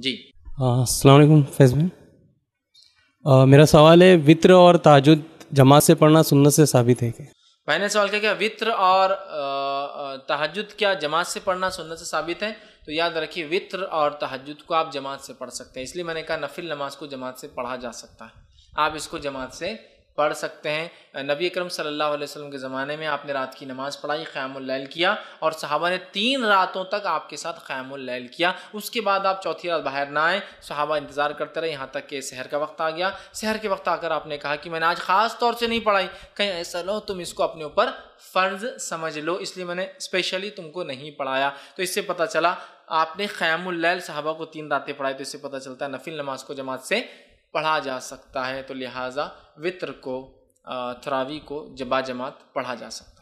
जी असलकुम फैज भाई मेरा सवाल है वित्र और ताजुद जमा से पढ़ना सुनने से साबित है क्या पहले सवाल क्या क्या वित्र और तहजद क्या जमात से पढ़ना सुनने से साबित है तो याद रखिए वित्र और तहजद को आप जमात से पढ़ सकते हैं इसलिए मैंने कहा नफिल नमाज को जमात से पढ़ा जा सकता है आप इसको जमात से पढ़ सकते हैं नबी अक्रम सल्ला अलैहि के ज़माने में आपने रात की नमाज़ पढ़ाई ख़्यामुल्लैल किया और सहाबा ने तीन रातों तक आपके साथ ख़्यामुल्लैल किया उसके बाद आप चौथी रात बाहर ना आए सहाबा इंतज़ार करते रहे यहाँ तक कि शहर का वक्त आ गया शहर के वक्त आकर आपने कहा कि मैंने आज ख़ास तौर से नहीं पढ़ाई कहीं ऐसा लो तुम इसको अपने ऊपर फ़र्ज़ समझ लो इसलिए मैंने स्पेशली तुमको नहीं पढ़ाया तो इससे पता चला आपने ख़्यामुल्लैल साहबा को तीन रातें पढ़ाई तो इससे पता चलता है नफिल नमाज को जमात से पढ़ा जा सकता है तो लिहाजा वित्र को थरावी को जबा जमात पढ़ा जा सकता है